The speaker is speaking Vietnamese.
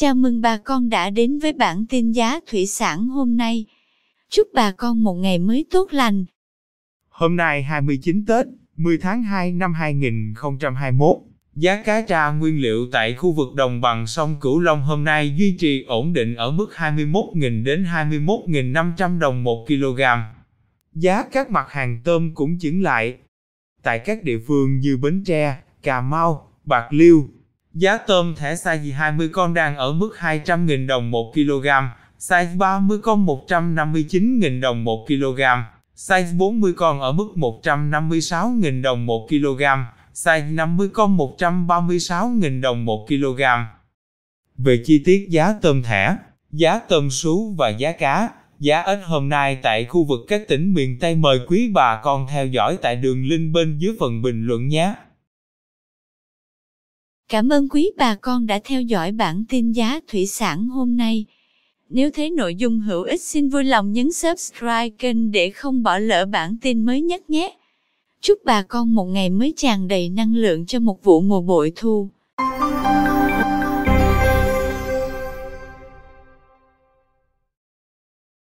Chào mừng bà con đã đến với bản tin giá thủy sản hôm nay. Chúc bà con một ngày mới tốt lành. Hôm nay 29 Tết, 10 tháng 2 năm 2021, giá cá tra nguyên liệu tại khu vực đồng bằng sông Cửu Long hôm nay duy trì ổn định ở mức 21.000 đến 21.500 đồng 1 kg. Giá các mặt hàng tôm cũng chứng lại. Tại các địa phương như Bến Tre, Cà Mau, Bạc Liêu, Giá tôm thẻ size 20 con đang ở mức 200.000 đồng 1 kg, size 30 con 159.000 đồng 1 kg, size 40 con ở mức 156.000 đồng 1 kg, size 50 con 136.000 đồng 1 kg. Về chi tiết giá tôm thẻ, giá tôm sú và giá cá, giá ít hôm nay tại khu vực các tỉnh miền Tây mời quý bà con theo dõi tại đường link bên dưới phần bình luận nhé. Cảm ơn quý bà con đã theo dõi bản tin giá thủy sản hôm nay. Nếu thấy nội dung hữu ích xin vui lòng nhấn subscribe kênh để không bỏ lỡ bản tin mới nhất nhé. Chúc bà con một ngày mới tràn đầy năng lượng cho một vụ mùa bội thu.